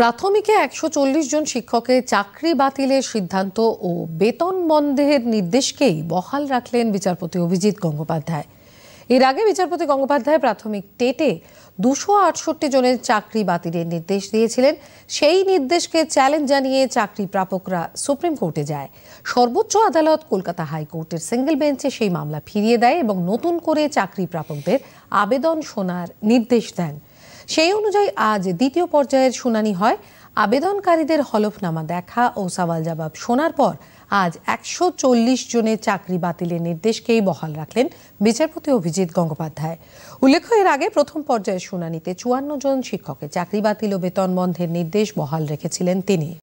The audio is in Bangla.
প্রাথমিকে একশো জন শিক্ষকের চাকরি বাতিলের সিদ্ধান্ত ও বেতন বন্ধের নির্দেশকেই বহাল রাখলেন বিচারপতি অভিজিৎ গঙ্গোপাধ্যায় এর আগে বিচারপতি গঙ্গোপাধ্যায় প্রাথমিক টেটে দুশো আটষট্টি জনের চাকরি বাতিলের নির্দেশ দিয়েছিলেন সেই নির্দেশকে চ্যালেঞ্জ জানিয়ে চাকরি প্রাপকরা সুপ্রিম কোর্টে যায় সর্বোচ্চ আদালত কলকাতা হাইকোর্টের সিঙ্গেল বেঞ্চে সেই মামলা ফিরিয়ে দেয় এবং নতুন করে চাকরি প্রাপকদের আবেদন শোনার নির্দেশ দেন সেই অনুযায়ী আজ দ্বিতীয় পর্যায়ের শুনানি হয় আবেদনকারীদের হলফনামা দেখা ও সওয়াল জবাব শোনার পর আজ একশো চল্লিশ জনের চাকরি বাতিলের নির্দেশকেই বহাল রাখলেন বিচারপতি অভিজিৎ গঙ্গোপাধ্যায় উল্লেখ এর আগে প্রথম পর্যায়ের শুনানিতে চুয়ান্ন জন শিক্ষকের চাকরি বাতিল ও বেতন বন্ধের নির্দেশ বহাল রেখেছিলেন তিনি